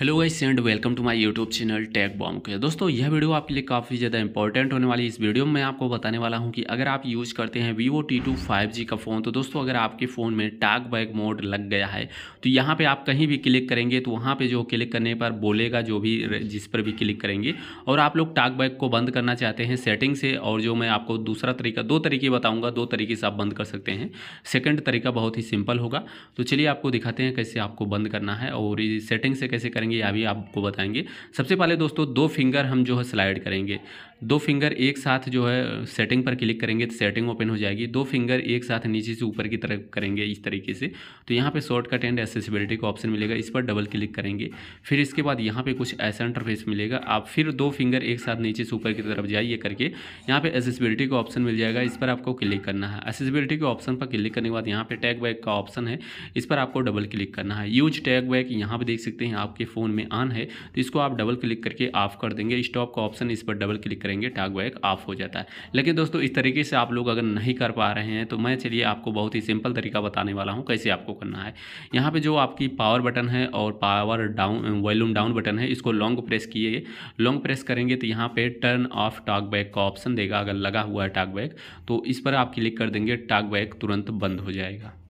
hello guys and welcome to my YouTube channel टैग बॉम के दोस्तों यह वीडियो आपके लिए काफ़ी ज़्यादा इंपॉर्टेंट होने वाली इस वीडियो में मैं आपको बताने वाला हूं कि अगर आप यूज़ करते हैं Vivo T two five G का फ़ोन तो दोस्तों अगर आपके फ़ोन में टाग बैक मोड लग गया है तो यहाँ पे आप कहीं भी क्लिक करेंगे तो वहाँ पर जो क्लिक करने पर बोलेगा जो भी जिस पर भी क्लिक करेंगे और आप लोग टाक बैक को बंद करना चाहते हैं सेटिंग से और जो मैं आपको दूसरा तरीका दो तरीके बताऊँगा दो तरीके से आप बंद कर सकते हैं सेकेंड तरीका बहुत ही सिंपल होगा तो चलिए आपको दिखाते हैं कैसे आपको बंद करना है और सेटिंग से कैसे करेंगे या भी आपको बताएंगे सबसे पहले दोस्तों दो फिंगर हम जो है स्लाइड करेंगे दो फिंगर एक साथ जो है सेटिंग पर क्लिक करेंगे तो सेटिंग ओपन हो जाएगी दो फिंगर एक साथ नीचे से ऊपर की तरफ करेंगे इस तरीके से तो यहाँ पे शॉर्टकट एंड एसेसिबिलिटी का ऑप्शन मिलेगा इस पर डबल क्लिक करेंगे फिर इसके बाद यहाँ पे कुछ ऐसा इंटरफेस मिलेगा आप फिर दो फिंगर एक साथ नीचे से ऊपर की तरफ जाइए करके यहाँ पर एसेसिबिलिटी का ऑप्शन मिल जाएगा इस पर आपको क्लिक करना है एसेसिबिलिटी के ऑप्शन पर क्लिक करने के बाद यहाँ पर टैग बैग का ऑप्शन है इस पर आपको डबल क्लिक करना है यूज टैग बैग यहाँ पर देख सकते हैं आपके फ़ोन में ऑन है तो इसको आप डबल क्लिक करके ऑफ कर देंगे स्टॉप का ऑप्शन इस पर डबल क्लिक करेंगे टाग बैक ऑफ हो जाता है लेकिन दोस्तों इस तरीके से आप लोग अगर नहीं कर पा रहे हैं तो मैं चलिए आपको बहुत ही सिंपल तरीका बताने वाला हूँ कैसे आपको करना है यहाँ पर जो आपकी पावर बटन है और power down volume down button है इसको लॉन्ग प्रेस किए लॉन्ग प्रेस करेंगे तो यहाँ पर टर्न ऑफ टाग बैक का ऑप्शन देगा अगर लगा हुआ है टाग बैक तो इस पर आप क्लिक कर देंगे टाग बैक तुरंत बंद हो जाएगा